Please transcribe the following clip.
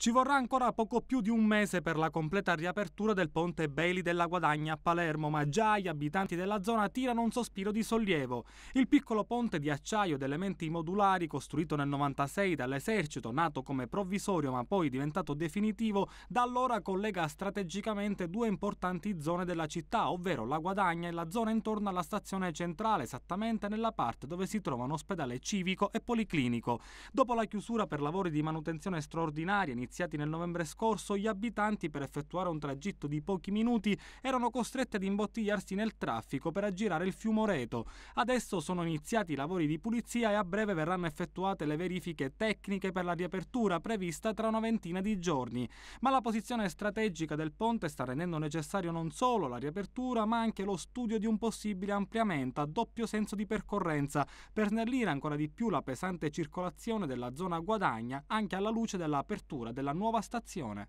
Ci vorrà ancora poco più di un mese per la completa riapertura del ponte Bailey della Guadagna a Palermo, ma già gli abitanti della zona tirano un sospiro di sollievo. Il piccolo ponte di acciaio ed elementi modulari, costruito nel 96 dall'esercito, nato come provvisorio ma poi diventato definitivo, da allora collega strategicamente due importanti zone della città, ovvero la Guadagna e la zona intorno alla stazione centrale, esattamente nella parte dove si trova un ospedale civico e policlinico. Dopo la chiusura per lavori di manutenzione straordinaria, iniziati nel novembre scorso, gli abitanti per effettuare un tragitto di pochi minuti erano costretti ad imbottigliarsi nel traffico per aggirare il fiume Oreto. Adesso sono iniziati i lavori di pulizia e a breve verranno effettuate le verifiche tecniche per la riapertura prevista tra una ventina di giorni. Ma la posizione strategica del ponte sta rendendo necessario non solo la riapertura, ma anche lo studio di un possibile ampliamento a doppio senso di percorrenza per snellire ancora di più la pesante circolazione della zona guadagna anche alla luce dell'apertura della nuova stazione.